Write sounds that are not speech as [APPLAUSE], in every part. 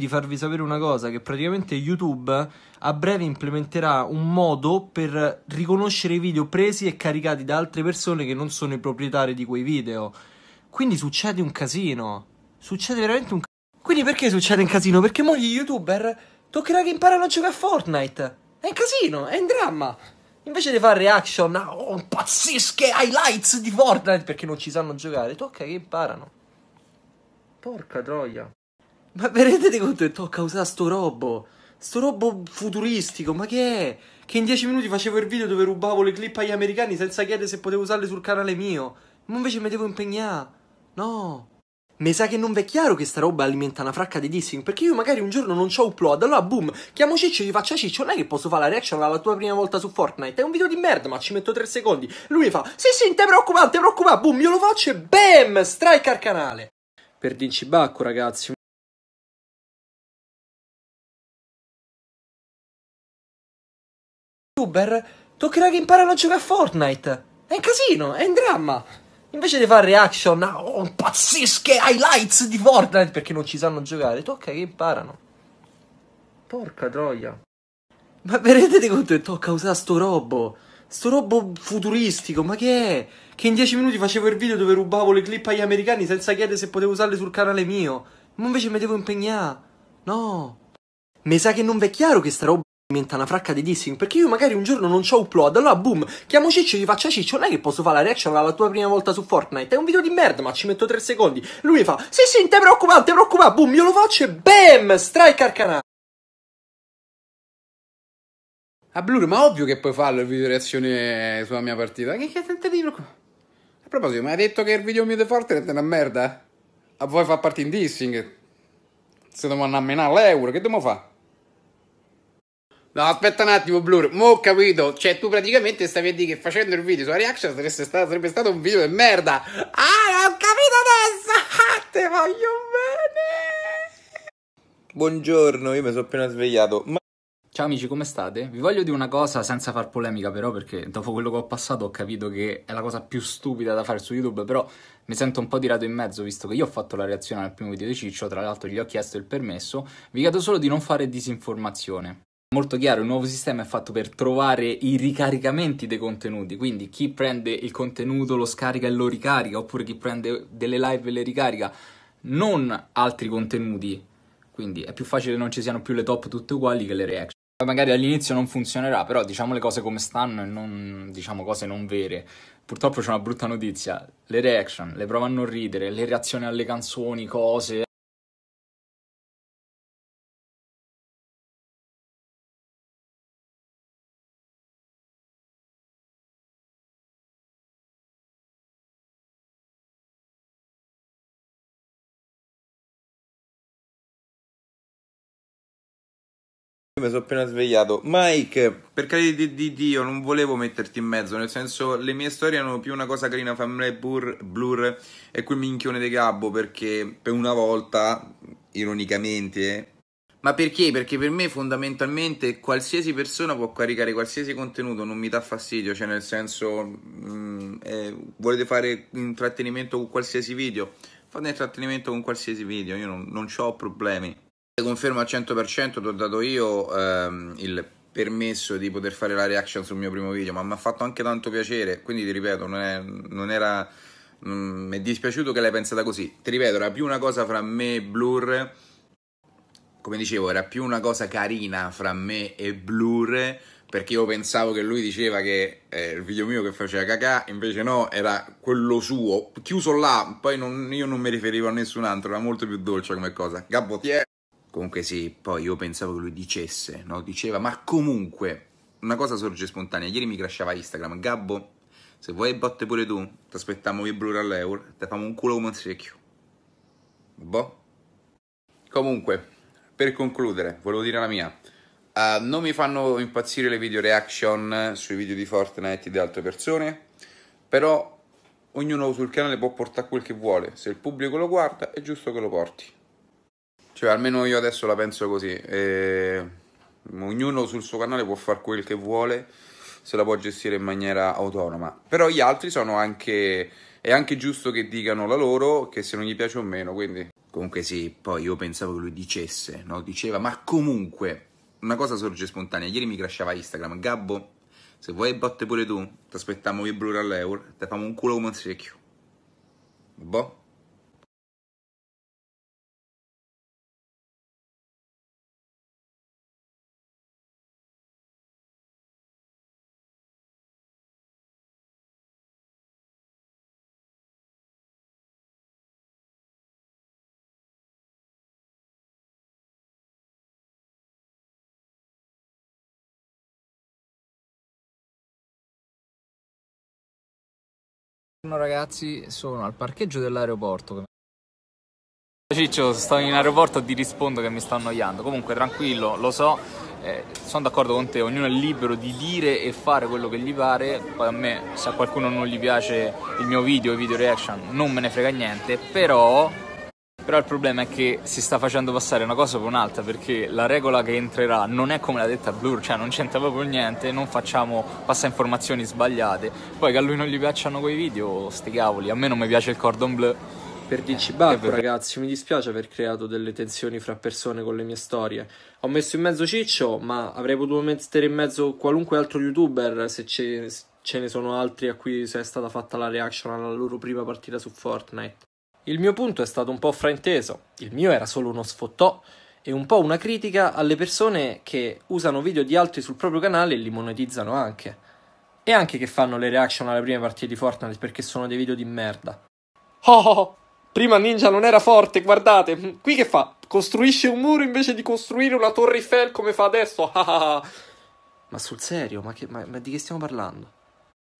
di farvi sapere una cosa, che praticamente YouTube a breve implementerà un modo per riconoscere i video presi e caricati da altre persone che non sono i proprietari di quei video. Quindi succede un casino. Succede veramente un casino. Quindi perché succede un casino? Perché mo gli youtuber toccherà che imparano a giocare a Fortnite. È un casino, è un dramma. Invece di fare reaction a ah, oh, pazzesche highlights di Fortnite perché non ci sanno giocare, tocca che imparano. Porca troia. Ma vi rendete conto che tocca usare sto robo? Sto robo futuristico, ma che è? Che in dieci minuti facevo il video dove rubavo le clip agli americani senza chiedere se potevo usarle sul canale mio. Ma invece mi devo impegnare. No. Mi sa che non v'è chiaro che sta roba alimenta una fracca di dissing, perché io magari un giorno non c'ho upload, allora boom, chiamo Ciccio e gli faccio ah, Ciccio, non è che posso fare la reaction alla tua prima volta su Fortnite, è un video di merda, ma ci metto tre secondi. Lui mi fa, sì sì, non ti preoccupare, non te preoccupare, boom, io lo faccio e bam, strike al canale. Per Dincibacco ragazzi. youtuber, toccherà che imparano a giocare a Fortnite. È un casino, è un dramma. Invece di fare reaction a oh, pazzesche highlights di Fortnite perché non ci sanno giocare, tocca che imparano. Porca troia. Ma vi rendete conto che tocca usare sto robo? Sto robo futuristico, ma che è? Che in dieci minuti facevo il video dove rubavo le clip agli americani senza chiedere se potevo usarle sul canale mio. Ma invece mi devo impegnare. No. Mi sa che non v'è chiaro che sta roba diventa una fracca di dissing perché io magari un giorno non c'ho upload allora boom chiamo Ciccio gli faccio ah, Ciccio non è che posso fare la reaction alla tua prima volta su Fortnite è un video di merda ma ci metto 3 secondi lui mi fa sì sì non ti preoccupare non ti preoccupare boom io lo faccio e bam strike al canale a ah, Blur, ma ovvio che puoi farlo il video reazione sulla mia partita. Che cazzo ti dico? A proposito, mi hai detto che il video mio di Fortnite è una merda? A ah, voi fa parte in dissing? Se dobbiamo andare a menare l'euro, che dobbiamo fare? No, aspetta un attimo, Blur. Mo' ho capito. Cioè, tu praticamente stavi a dire che facendo il video sulla reaction stato, sarebbe stato, un video di merda. Ah, ho capito adesso! [LAUGHS] Ah, te voglio bene! Buongiorno, io mi sono appena svegliato. Ma... Ciao amici, come state? Vi voglio dire una cosa senza far polemica però perché dopo quello che ho passato ho capito che è la cosa più stupida da fare su YouTube però mi sento un po' tirato in mezzo visto che io ho fatto la reazione al primo video di Ciccio, tra l'altro gli ho chiesto il permesso, vi chiedo solo di non fare disinformazione. Molto chiaro, il nuovo sistema è fatto per trovare i ricaricamenti dei contenuti, quindi chi prende il contenuto lo scarica e lo ricarica, oppure chi prende delle live e le ricarica, non altri contenuti. Quindi è più facile che non ci siano più le top tutte uguali che le reaction. Magari all'inizio non funzionerà, però diciamo le cose come stanno e non diciamo cose non vere. Purtroppo c'è una brutta notizia, le reaction, le prove a non ridere, le reazioni alle canzoni, cose... Mi sono appena svegliato. Mike, per carità di, di, Dio, non volevo metterti in mezzo, nel senso le mie storie hanno più una cosa carina family blur, blur e quel minchione di Gabbo perché per una volta, ironicamente... Ma perché? Perché per me fondamentalmente qualsiasi persona può caricare qualsiasi contenuto, non mi dà fastidio, cioè nel senso mh, mm, eh, volete fare intrattenimento con qualsiasi video, fate intrattenimento con qualsiasi video, io non, non ho problemi. Confermo al 100%, ti ho dato io ehm, il permesso di poter fare la reaction sul mio primo video, ma mi ha fatto anche tanto piacere, quindi ti ripeto, non, è, non era... mi è dispiaciuto che l'hai pensata così. Ti ripeto, era più una cosa fra me e Blur, come dicevo, era più una cosa carina fra me e Blur, perché io pensavo che lui diceva che eh, il video mio che faceva cacà, invece no, era quello suo, chiuso là, poi non, io non mi riferivo a nessun altro, era molto più dolce come cosa. Gabbo, ti è comunque sì, poi io pensavo che lui dicesse, no? Diceva, ma comunque, una cosa sorge spontanea. Ieri mi crashava Instagram, Gabbo, se vuoi botte pure tu, ti aspettiamo il Blur all'euro, ti famo un culo come un secchio. Boh. Comunque, per concludere, volevo dire la mia. Uh, non mi fanno impazzire le video reaction sui video di Fortnite e di altre persone, però ognuno sul canale può portare quel che vuole. Se il pubblico lo guarda, è giusto che lo porti. Cioè, almeno io adesso la penso così. E... Mm, ognuno sul suo canale può fare quel che vuole, se la può gestire in maniera autonoma. Però gli altri sono anche... È anche giusto che dicano la loro, che se non gli piace o meno, quindi... Comunque sì, poi io pensavo che lui dicesse, no? Diceva, ma comunque... Una cosa sorge spontanea. Ieri mi crashava Instagram. Gabbo, se vuoi botte pure tu, ti aspettiamo che brulla all'euro, te famo un culo come un secchio. Boh. Buongiorno ragazzi, sono al parcheggio dell'aeroporto. Ciccio, sto in aeroporto e ti rispondo che mi sto annoiando. Comunque tranquillo, lo so, eh, sono d'accordo con te, ognuno è libero di dire e fare quello che gli pare. Poi a me, se a qualcuno non gli piace il mio video, i video reaction, non me ne frega niente, però però il problema è che si sta facendo passare una cosa per un'altra perché la regola che entrerà non è come l'ha detta Blur, cioè non c'entra proprio niente, non facciamo passa informazioni sbagliate. Poi che a lui non gli piacciono quei video, sti cavoli, a me non mi piace il cordon bleu. Per dirci eh, ragazzi, mi dispiace aver creato delle tensioni fra persone con le mie storie. Ho messo in mezzo Ciccio, ma avrei potuto mettere in mezzo qualunque altro youtuber se ce, ce ne sono altri a cui è stata fatta la reaction alla loro prima partita su Fortnite. Il mio punto è stato un po' frainteso, il mio era solo uno sfottò e un po' una critica alle persone che usano video di altri sul proprio canale e li monetizzano anche. E anche che fanno le reaction alle prime partite di Fortnite perché sono dei video di merda. Oh, oh, oh. prima Ninja non era forte, guardate, qui che fa? Costruisce un muro invece di costruire una torre Eiffel come fa adesso. [LAUGHS] ma sul serio, ma, che, ma, ma di che stiamo parlando?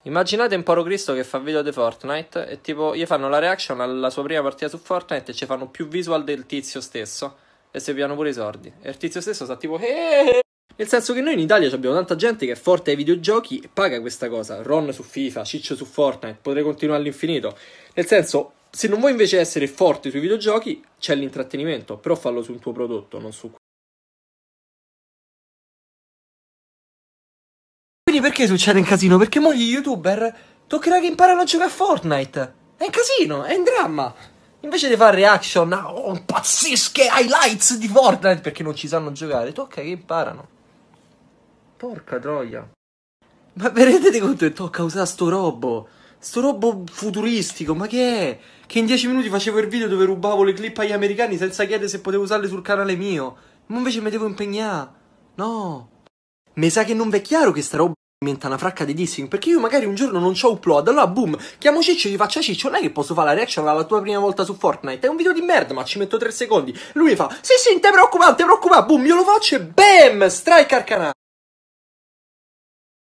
Immaginate un poro Cristo che fa video di Fortnite e tipo gli fanno la reaction alla sua prima partita su Fortnite e ci fanno più visual del tizio stesso e se piano pure i sordi. E il tizio stesso sa tipo Eeeh! Nel senso che noi in Italia abbiamo tanta gente che è forte ai videogiochi e paga questa cosa. Ron su FIFA, Ciccio su Fortnite, potrei continuare all'infinito. Nel senso, se non vuoi invece essere forte sui videogiochi, c'è l'intrattenimento, però fallo su un tuo prodotto, non su Quindi perché succede in casino? Perché mo' gli youtuber toccherà che imparano a giocare a Fortnite. È un casino, è un dramma. Invece di fare reaction a oh, pazzesche highlights di Fortnite perché non ci sanno giocare, tocca che imparano. Porca troia. Ma vi rendete conto che tocca usare sto robo? Sto robo futuristico, ma che è? Che in dieci minuti facevo il video dove rubavo le clip agli americani senza chiedere se potevo usarle sul canale mio. Ma invece mi devo impegnare. No. Mi sa che non v'è chiaro che sta roba diventa una fracca di dissing perché io magari un giorno non c'ho upload allora boom chiamo Ciccio e gli faccio eh, Ciccio non è che posso fare la reaction alla tua prima volta su Fortnite è un video di merda ma ci metto 3 secondi lui mi fa sì sì non ti preoccupare non ti preoccupare boom io lo faccio e bam strike al canale